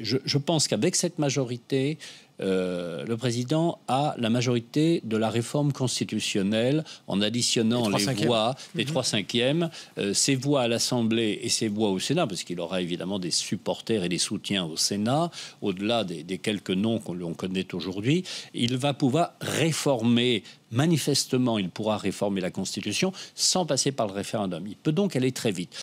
Je, pense qu'avec cette majorité, euh, le président a la majorité de la réforme constitutionnelle en additionnant les, voix des mhm. trois cinquièmes, ses euh, voix à l'Assemblée et ses voix au Sénat, parce qu'il aura évidemment des supporters et des soutiens au Sénat, au-delà des, quelques noms qu'on connaît aujourd'hui, il va pouvoir réformer. Manifestement, il pourra réformer la Constitution sans passer par le référendum. Il peut donc aller très vite.